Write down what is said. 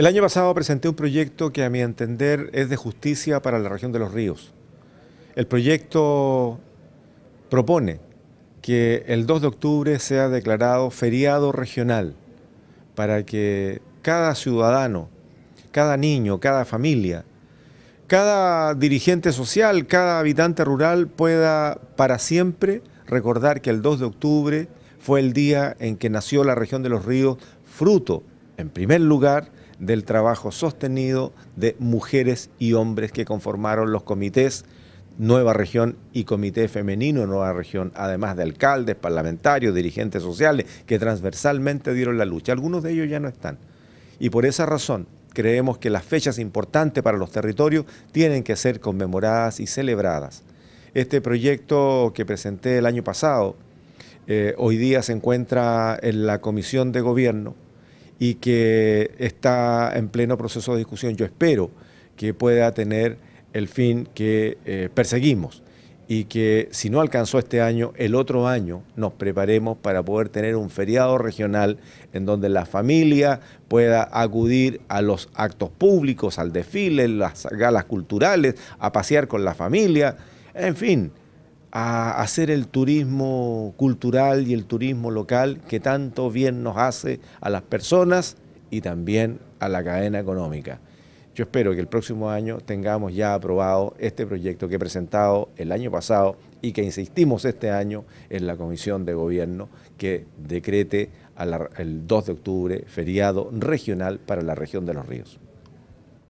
El año pasado presenté un proyecto que a mi entender es de justicia para la región de los ríos. El proyecto propone que el 2 de octubre sea declarado feriado regional para que cada ciudadano, cada niño, cada familia, cada dirigente social, cada habitante rural pueda para siempre recordar que el 2 de octubre fue el día en que nació la región de los ríos, fruto, en primer lugar, del trabajo sostenido de mujeres y hombres que conformaron los comités Nueva Región y Comité Femenino Nueva Región, además de alcaldes, parlamentarios, dirigentes sociales, que transversalmente dieron la lucha. Algunos de ellos ya no están. Y por esa razón, creemos que las fechas importantes para los territorios tienen que ser conmemoradas y celebradas. Este proyecto que presenté el año pasado, eh, hoy día se encuentra en la Comisión de Gobierno, y que está en pleno proceso de discusión. Yo espero que pueda tener el fin que eh, perseguimos y que si no alcanzó este año, el otro año nos preparemos para poder tener un feriado regional en donde la familia pueda acudir a los actos públicos, al desfile, las galas culturales, a pasear con la familia, en fin, a hacer el turismo cultural y el turismo local que tanto bien nos hace a las personas y también a la cadena económica. Yo espero que el próximo año tengamos ya aprobado este proyecto que he presentado el año pasado y que insistimos este año en la Comisión de Gobierno que decrete el 2 de octubre feriado regional para la región de los ríos.